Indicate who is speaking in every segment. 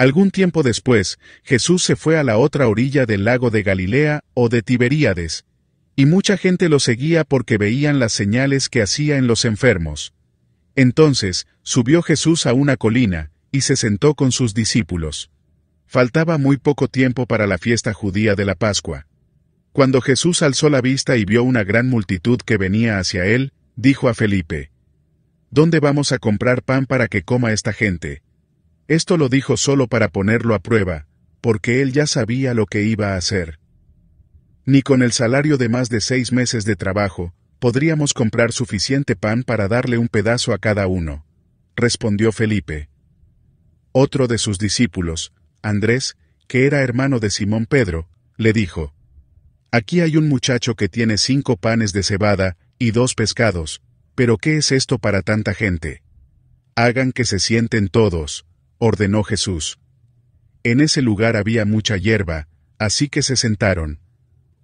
Speaker 1: Algún tiempo después, Jesús se fue a la otra orilla del lago de Galilea o de Tiberíades, y mucha gente lo seguía porque veían las señales que hacía en los enfermos. Entonces, subió Jesús a una colina, y se sentó con sus discípulos. Faltaba muy poco tiempo para la fiesta judía de la Pascua. Cuando Jesús alzó la vista y vio una gran multitud que venía hacia él, dijo a Felipe, ¿Dónde vamos a comprar pan para que coma esta gente? Esto lo dijo solo para ponerlo a prueba, porque él ya sabía lo que iba a hacer. Ni con el salario de más de seis meses de trabajo, podríamos comprar suficiente pan para darle un pedazo a cada uno, respondió Felipe. Otro de sus discípulos, Andrés, que era hermano de Simón Pedro, le dijo, Aquí hay un muchacho que tiene cinco panes de cebada y dos pescados, pero ¿qué es esto para tanta gente? Hagan que se sienten todos, ordenó Jesús. En ese lugar había mucha hierba, así que se sentaron.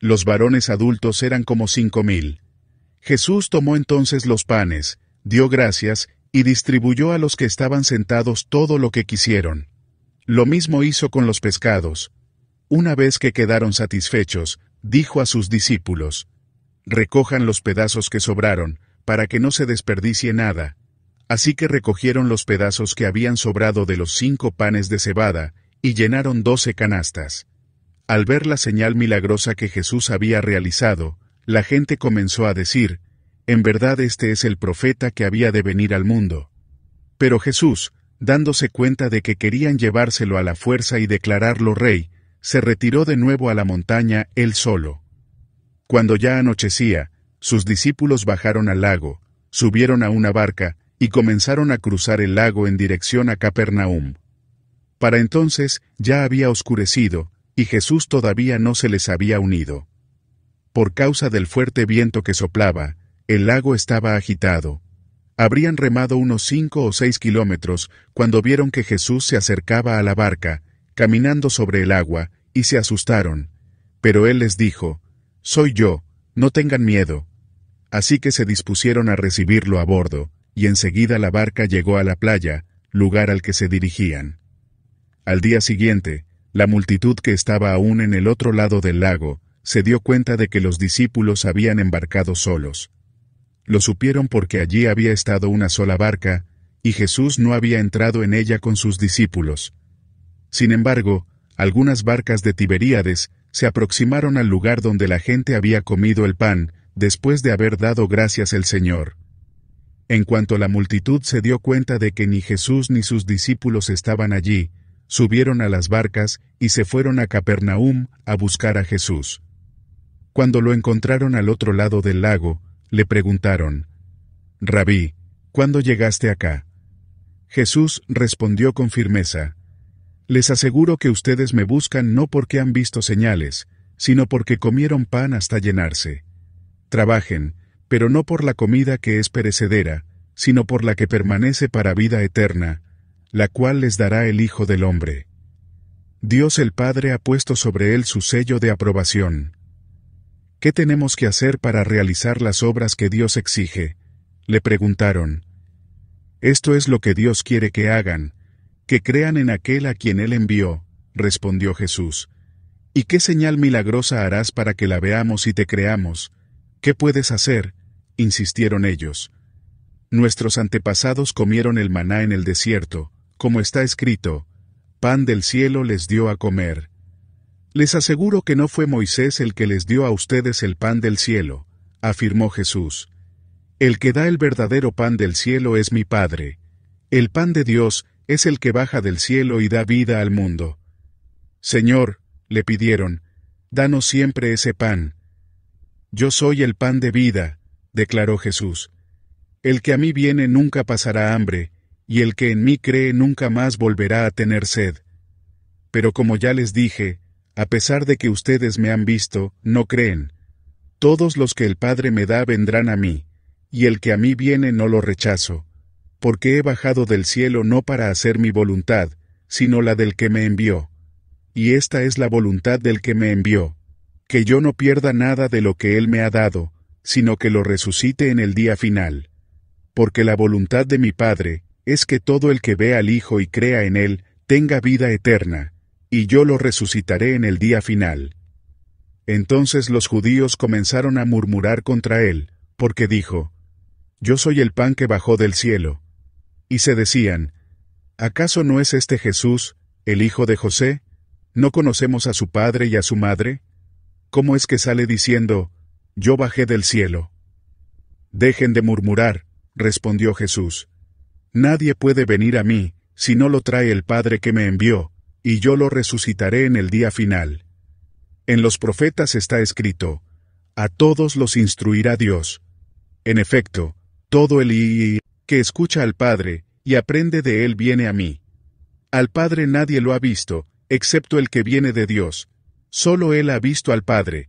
Speaker 1: Los varones adultos eran como cinco mil. Jesús tomó entonces los panes, dio gracias, y distribuyó a los que estaban sentados todo lo que quisieron. Lo mismo hizo con los pescados. Una vez que quedaron satisfechos, dijo a sus discípulos, Recojan los pedazos que sobraron, para que no se desperdicie nada, Así que recogieron los pedazos que habían sobrado de los cinco panes de cebada, y llenaron doce canastas. Al ver la señal milagrosa que Jesús había realizado, la gente comenzó a decir, En verdad este es el profeta que había de venir al mundo. Pero Jesús, dándose cuenta de que querían llevárselo a la fuerza y declararlo rey, se retiró de nuevo a la montaña él solo. Cuando ya anochecía, sus discípulos bajaron al lago, subieron a una barca, y comenzaron a cruzar el lago en dirección a Capernaum. Para entonces ya había oscurecido, y Jesús todavía no se les había unido. Por causa del fuerte viento que soplaba, el lago estaba agitado. Habrían remado unos cinco o seis kilómetros cuando vieron que Jesús se acercaba a la barca, caminando sobre el agua, y se asustaron. Pero él les dijo, Soy yo, no tengan miedo. Así que se dispusieron a recibirlo a bordo, y enseguida la barca llegó a la playa, lugar al que se dirigían. Al día siguiente, la multitud que estaba aún en el otro lado del lago, se dio cuenta de que los discípulos habían embarcado solos. Lo supieron porque allí había estado una sola barca, y Jesús no había entrado en ella con sus discípulos. Sin embargo, algunas barcas de Tiberíades se aproximaron al lugar donde la gente había comido el pan, después de haber dado gracias al Señor. En cuanto la multitud se dio cuenta de que ni Jesús ni sus discípulos estaban allí, subieron a las barcas y se fueron a Capernaum a buscar a Jesús. Cuando lo encontraron al otro lado del lago, le preguntaron, Rabí, ¿cuándo llegaste acá? Jesús respondió con firmeza, Les aseguro que ustedes me buscan no porque han visto señales, sino porque comieron pan hasta llenarse. Trabajen, pero no por la comida que es perecedera, sino por la que permanece para vida eterna, la cual les dará el Hijo del Hombre. Dios el Padre ha puesto sobre él su sello de aprobación. ¿Qué tenemos que hacer para realizar las obras que Dios exige? Le preguntaron. Esto es lo que Dios quiere que hagan, que crean en aquel a quien Él envió, respondió Jesús. ¿Y qué señal milagrosa harás para que la veamos y te creamos? ¿Qué puedes hacer? insistieron ellos. Nuestros antepasados comieron el maná en el desierto, como está escrito, pan del cielo les dio a comer. Les aseguro que no fue Moisés el que les dio a ustedes el pan del cielo, afirmó Jesús. El que da el verdadero pan del cielo es mi Padre. El pan de Dios es el que baja del cielo y da vida al mundo. Señor, le pidieron, danos siempre ese pan. Yo soy el pan de vida, declaró Jesús. El que a mí viene nunca pasará hambre, y el que en mí cree nunca más volverá a tener sed. Pero como ya les dije, a pesar de que ustedes me han visto, no creen. Todos los que el Padre me da vendrán a mí, y el que a mí viene no lo rechazo, porque he bajado del cielo no para hacer mi voluntad, sino la del que me envió. Y esta es la voluntad del que me envió, que yo no pierda nada de lo que él me ha dado, sino que lo resucite en el día final. Porque la voluntad de mi Padre, es que todo el que ve al Hijo y crea en él, tenga vida eterna, y yo lo resucitaré en el día final. Entonces los judíos comenzaron a murmurar contra él, porque dijo, Yo soy el pan que bajó del cielo. Y se decían, ¿acaso no es este Jesús, el hijo de José? ¿No conocemos a su padre y a su madre? ¿Cómo es que sale diciendo, yo bajé del cielo. Dejen de murmurar, respondió Jesús. Nadie puede venir a mí, si no lo trae el Padre que me envió, y yo lo resucitaré en el día final. En los profetas está escrito, a todos los instruirá Dios. En efecto, todo el que escucha al Padre y aprende de él viene a mí. Al Padre nadie lo ha visto, excepto el que viene de Dios. Solo él ha visto al Padre.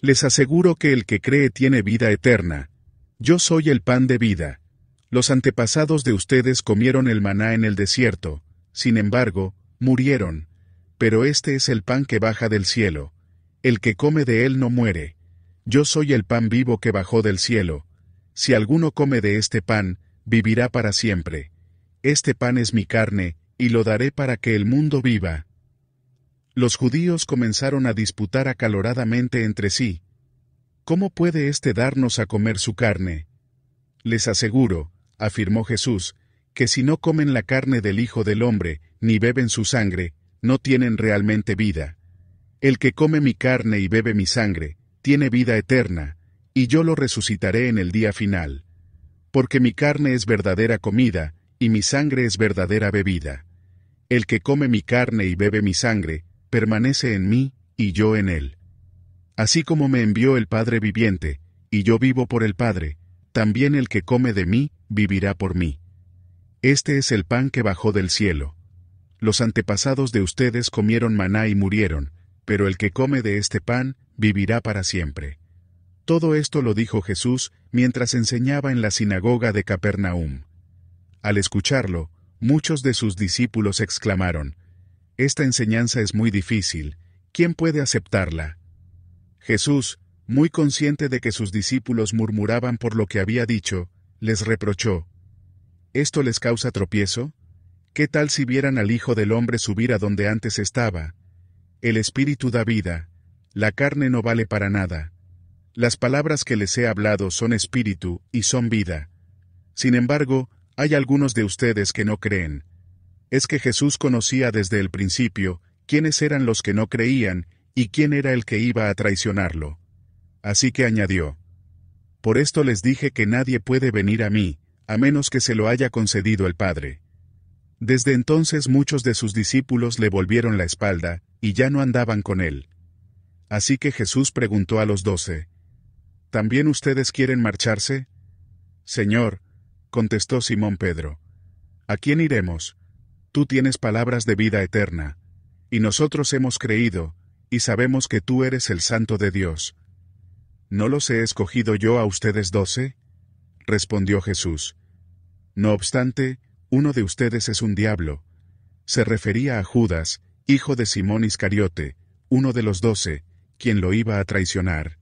Speaker 1: Les aseguro que el que cree tiene vida eterna. Yo soy el pan de vida. Los antepasados de ustedes comieron el maná en el desierto, sin embargo, murieron. Pero este es el pan que baja del cielo. El que come de él no muere. Yo soy el pan vivo que bajó del cielo. Si alguno come de este pan, vivirá para siempre. Este pan es mi carne, y lo daré para que el mundo viva. Los judíos comenzaron a disputar acaloradamente entre sí. ¿Cómo puede éste darnos a comer su carne? Les aseguro, afirmó Jesús, que si no comen la carne del Hijo del Hombre, ni beben su sangre, no tienen realmente vida. El que come mi carne y bebe mi sangre, tiene vida eterna, y yo lo resucitaré en el día final. Porque mi carne es verdadera comida, y mi sangre es verdadera bebida. El que come mi carne y bebe mi sangre, permanece en mí, y yo en él. Así como me envió el Padre viviente, y yo vivo por el Padre, también el que come de mí, vivirá por mí. Este es el pan que bajó del cielo. Los antepasados de ustedes comieron maná y murieron, pero el que come de este pan, vivirá para siempre. Todo esto lo dijo Jesús mientras enseñaba en la sinagoga de Capernaum. Al escucharlo, muchos de sus discípulos exclamaron, esta enseñanza es muy difícil, ¿quién puede aceptarla? Jesús, muy consciente de que sus discípulos murmuraban por lo que había dicho, les reprochó. ¿Esto les causa tropiezo? ¿Qué tal si vieran al Hijo del Hombre subir a donde antes estaba? El Espíritu da vida, la carne no vale para nada. Las palabras que les he hablado son espíritu y son vida. Sin embargo, hay algunos de ustedes que no creen, es que Jesús conocía desde el principio quiénes eran los que no creían y quién era el que iba a traicionarlo. Así que añadió, Por esto les dije que nadie puede venir a mí, a menos que se lo haya concedido el Padre. Desde entonces muchos de sus discípulos le volvieron la espalda, y ya no andaban con él. Así que Jesús preguntó a los doce, ¿También ustedes quieren marcharse? Señor, contestó Simón Pedro, ¿a quién iremos? tú tienes palabras de vida eterna, y nosotros hemos creído, y sabemos que tú eres el Santo de Dios. ¿No los he escogido yo a ustedes doce? respondió Jesús. No obstante, uno de ustedes es un diablo. Se refería a Judas, hijo de Simón Iscariote, uno de los doce, quien lo iba a traicionar.